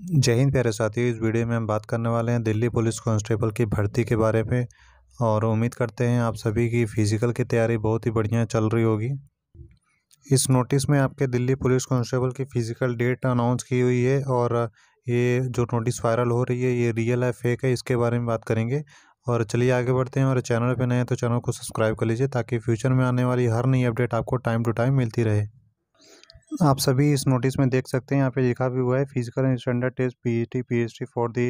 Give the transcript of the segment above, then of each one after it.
जय हिंद प्यारे साथियों इस वीडियो में हम बात करने वाले हैं दिल्ली पुलिस कांस्टेबल की भर्ती के बारे में और उम्मीद करते हैं आप सभी की फ़िज़िकल की तैयारी बहुत ही बढ़िया चल रही होगी इस नोटिस में आपके दिल्ली पुलिस कांस्टेबल की फ़िज़िकल डेट अनाउंस की हुई है और ये जो नोटिस वायरल हो रही है ये रियल है फेक है इसके बारे में बात करेंगे और चलिए आगे बढ़ते हैं और चैनल पर नए हैं तो चैनल को सब्सक्राइब कर लीजिए ताकि फ्यूचर में आने वाली हर नई अपडेट आपको टाइम टू टाइम मिलती रहे आप सभी इस नोटिस में देख सकते हैं यहाँ पे लिखा भी हुआ है physical standard test H T for the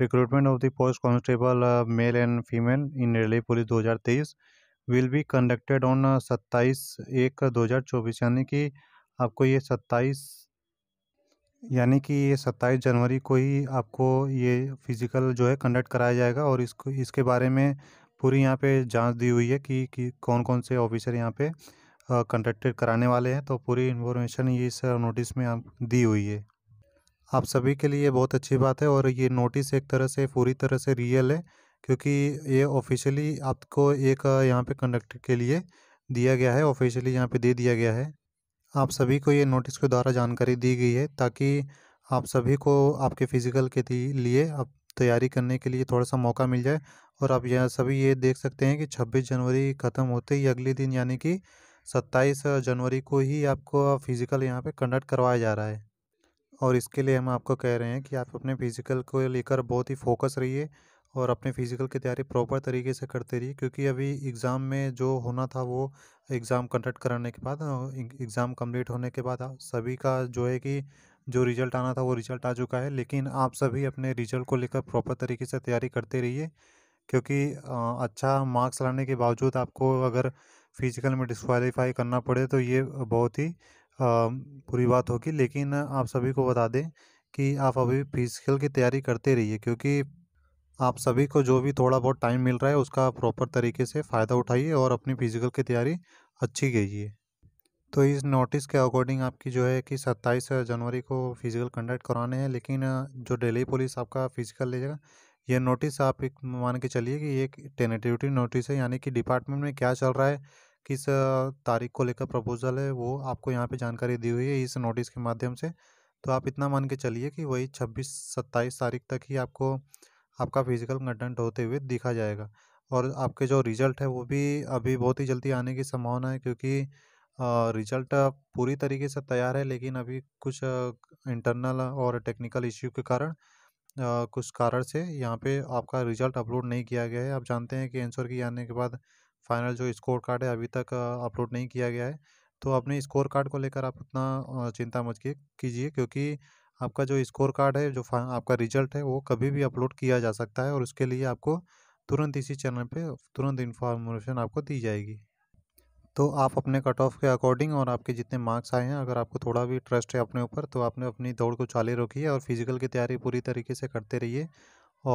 recruitment of the post constable male and female in railway police 2023 will be conducted on 27 एक 2024 यानी कि आपको ये 27 यानी कि ये 27 जनवरी को ही आपको ये फिज़िकल जो है कंडक्ट कराया जाएगा और इसको इसके बारे में पूरी यहाँ पे जांच दी हुई है कि, कि कौन कौन से ऑफिसर यहाँ पे कंडक्टेड कराने वाले हैं तो पूरी इन्फॉर्मेशन ये इस नोटिस में आप दी हुई है आप सभी के लिए बहुत अच्छी बात है और ये नोटिस एक तरह से पूरी तरह से रियल है क्योंकि ये ऑफिशियली आपको एक यहाँ पे कंडक्टर के लिए दिया गया है ऑफिशियली यहाँ पे दे दिया गया है आप सभी को ये नोटिस के द्वारा जानकारी दी गई है ताकि आप सभी को आपके फिज़िकल के लिए आप तैयारी करने के लिए थोड़ा सा मौका मिल जाए और आप यहाँ सभी ये देख सकते हैं कि छब्बीस जनवरी ख़त्म होते ही अगले दिन यानी कि सत्ताईस जनवरी को ही आपको फिज़िकल यहाँ पे कंडक्ट करवाया जा रहा है और इसके लिए हम आपको कह रहे हैं कि आप अपने फिज़िकल को लेकर बहुत ही फोकस रहिए और अपने फिज़िकल की तैयारी प्रॉपर तरीके से करते रहिए क्योंकि अभी एग्ज़ाम में जो होना था वो एग्ज़ाम कंडक्ट कराने के बाद एग्ज़ाम कम्प्लीट होने के बाद सभी का जो है कि जो रिज़ल्ट आना था वो रिज़ल्ट आ चुका है लेकिन आप सभी अपने रिज़ल्ट को लेकर प्रॉपर तरीके से तैयारी करते रहिए क्योंकि अच्छा मार्क्स लाने के बावजूद आपको अगर फिजिकल में डिस्कवालीफाई करना पड़े तो ये बहुत ही बुरी बात होगी लेकिन आप सभी को बता दें कि आप अभी फिजिकल की तैयारी करते रहिए क्योंकि आप सभी को जो भी थोड़ा बहुत टाइम मिल रहा है उसका प्रॉपर तरीके से फ़ायदा उठाइए और अपनी फिजिकल की तैयारी अच्छी कीजिए तो इस नोटिस के अकॉर्डिंग आपकी जो है कि 27 जनवरी को फिज़िकल कंडक्ट कराने हैं लेकिन जो डेली पुलिस आपका फिज़िकल ले जाएगा ये नोटिस आप एक मान के चलिए कि एक टेनेटिविटी नोटिस है यानी कि डिपार्टमेंट में क्या चल रहा है किस तारीख को लेकर प्रपोज़ल है वो आपको यहाँ पे जानकारी दी हुई है इस नोटिस के माध्यम से तो आप इतना मान के चलिए कि वही छब्बीस सत्ताईस तारीख तक ही आपको आपका फिजिकल कंटेंट होते हुए दिखा जाएगा और आपके जो रिज़ल्ट है वो भी अभी बहुत ही जल्दी आने की संभावना है क्योंकि रिज़ल्ट पूरी तरीके से तैयार है लेकिन अभी कुछ इंटरनल और टेक्निकल इश्यू के कारण कुछ कारण से यहाँ पे आपका रिजल्ट अपलोड नहीं किया गया है आप जानते हैं कि आंसर की आने के बाद फाइनल जो स्कोर कार्ड है अभी तक अपलोड नहीं किया गया है तो अपने स्कोर कार्ड को लेकर आप उतना चिंता मत कीजिए क्योंकि आपका जो स्कोर कार्ड है जो आपका रिजल्ट है वो कभी भी अपलोड किया जा सकता है और उसके लिए आपको तुरंत इसी चैनल पे तुरंत इन्फॉर्मेशन आपको दी जाएगी तो आप अपने कट ऑफ के अकॉर्डिंग और आपके जितने मार्क्स आए हैं अगर आपको थोड़ा भी ट्रस्ट है अपने ऊपर तो आपने अपनी दौड़ को चालू रखिए और फिज़िकल की तैयारी पूरी तरीके से करते रहिए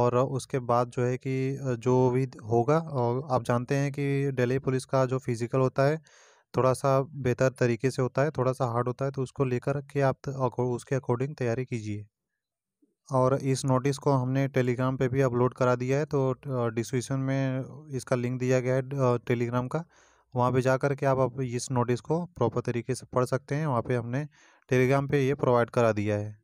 और उसके बाद जो है कि जो भी होगा और आप जानते हैं कि डेली पुलिस का जो फिज़िकल होता है थोड़ा सा बेहतर तरीके से होता है थोड़ा सा हार्ड होता है तो उसको लेकर के आप उसके अकॉर्डिंग तैयारी कीजिए और इस नोटिस को हमने टेलीग्राम पे भी अपलोड करा दिया है तो डिस्क्रिप्शन में इसका लिंक दिया गया है टेलीग्राम का वहाँ पे जा कर के आप, इस नोटिस को प्रॉपर तरीके से पढ़ सकते हैं वहाँ पे हमने टेलीग्राम पे ये प्रोवाइड करा दिया है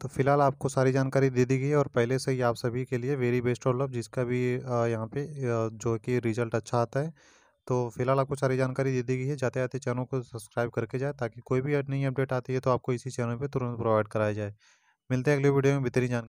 तो फिलहाल आपको सारी जानकारी दे दी गई है और पहले से ही आप सभी के लिए वेरी बेस्ट ऑल लव जिसका भी यहाँ पे जो कि रिजल्ट अच्छा आता है तो फिलहाल आपको सारी जानकारी दे दी गई है जाते जाते चैनल को सब्सक्राइब करके जाए ताकि कोई भी नई अपडेट आती है तो आपको इसी चैनल पर तुरंत प्रोवाइड कराया जाए मिलते हैं अगले वीडियो में बेहतरीन जानकारी